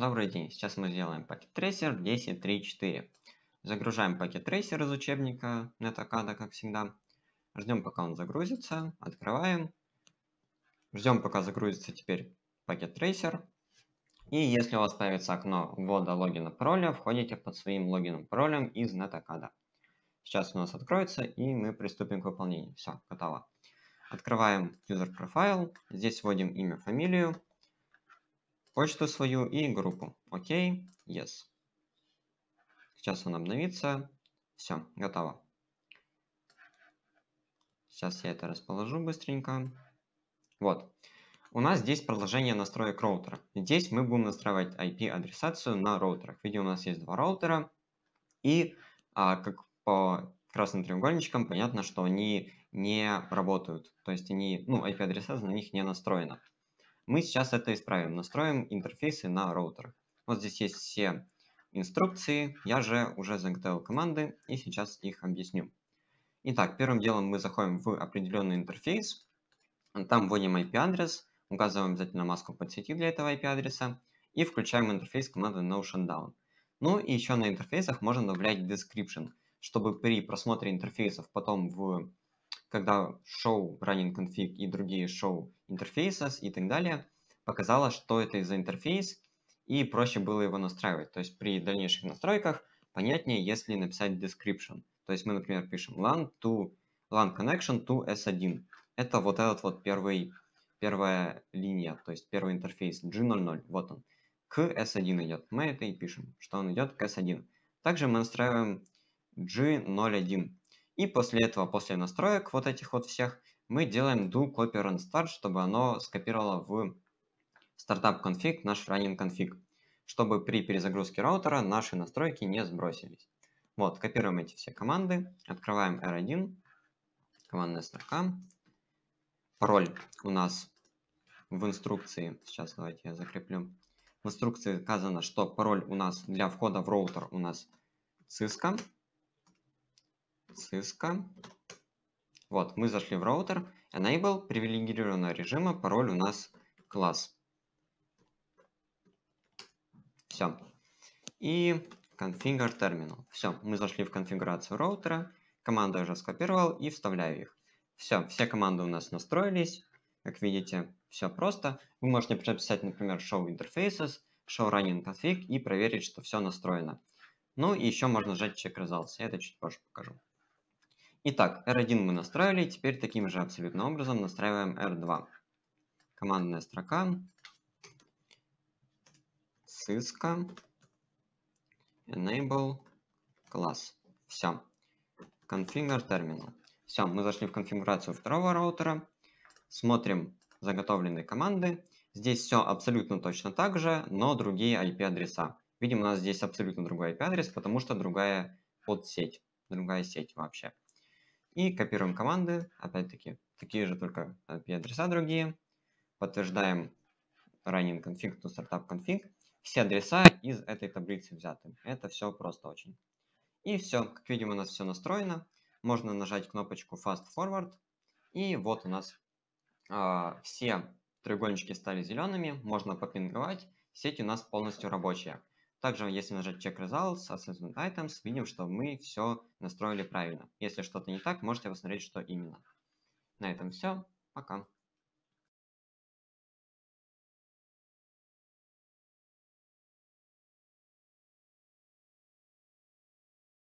Добрый день, сейчас мы сделаем пакет трейсер 10.3.4. Загружаем пакет трейсер из учебника NetAcada, как всегда. Ждем, пока он загрузится, открываем. Ждем, пока загрузится теперь пакет трейсер. И если у вас появится окно ввода логина пароля, входите под своим логином паролем из NetAcada. Сейчас у нас откроется, и мы приступим к выполнению. Все, готово. Открываем user profile, здесь вводим имя, фамилию, почту свою и группу. Окей, okay, yes. Сейчас он обновится. Все, готово. Сейчас я это расположу быстренько. Вот. У нас здесь продолжение настроек роутера. Здесь мы будем настраивать IP-адресацию на роутерах. Видим, у нас есть два роутера. И а, как по красным треугольничкам понятно, что они не работают. То есть они, ну, IP-адресация на них не настроена. Мы сейчас это исправим. Настроим интерфейсы на роутерах. Вот здесь есть все инструкции. Я же уже заготовил команды и сейчас их объясню. Итак, первым делом мы заходим в определенный интерфейс. Там вводим IP-адрес, указываем обязательно маску подсети для этого IP-адреса и включаем интерфейс команды no shutdown. Ну и еще на интерфейсах можно добавлять description, чтобы при просмотре интерфейсов потом в когда шоу running config и другие шоу interfaces и так далее показало, что это за интерфейс, и проще было его настраивать. То есть при дальнейших настройках понятнее, если написать description. То есть мы, например, пишем LAN to LAN connection to S1. Это вот этот вот первый, первая линия, то есть первый интерфейс G00, вот он. К S1 идет. Мы это и пишем, что он идет к S1. Также мы настраиваем G01. И после этого, после настроек вот этих вот всех, мы делаем do copy run start, чтобы оно скопировало в стартап конфиг наш running конфиг, чтобы при перезагрузке роутера наши настройки не сбросились. Вот, копируем эти все команды, открываем R1, командная строка, пароль у нас в инструкции, сейчас давайте я закреплю, в инструкции сказано, что пароль у нас для входа в роутер у нас cisco, сыска. Вот, мы зашли в роутер. Enable привилегированного режима, пароль у нас класс. Все. И configure terminal. Все, мы зашли в конфигурацию роутера. Команду я уже скопировал и вставляю их. Все, все команды у нас настроились. Как видите, все просто. Вы можете прописать, например, show interfaces, show running config и проверить, что все настроено. Ну и еще можно сжать check results. Я это чуть позже покажу. Итак, R1 мы настроили, теперь таким же абсолютно образом настраиваем R2. Командная строка, Cisco, enable, класс. Все. Configure terminal, Все, мы зашли в конфигурацию второго роутера. Смотрим заготовленные команды. Здесь все абсолютно точно так же, но другие IP-адреса. Видим, у нас здесь абсолютно другой IP-адрес, потому что другая подсеть, другая сеть вообще. И копируем команды, опять-таки, такие же, только IP-адреса э, другие. Подтверждаем running config to startup config. Все адреса из этой таблицы взяты. Это все просто очень. И все, как видим, у нас все настроено. Можно нажать кнопочку Fast Forward. И вот у нас э, все треугольнички стали зелеными. Можно попинговать. Сеть у нас полностью рабочая. Также, если нажать Check Results, Assessment Items, видим, что мы все настроили правильно. Если что-то не так, можете посмотреть, что именно. На этом все. Пока.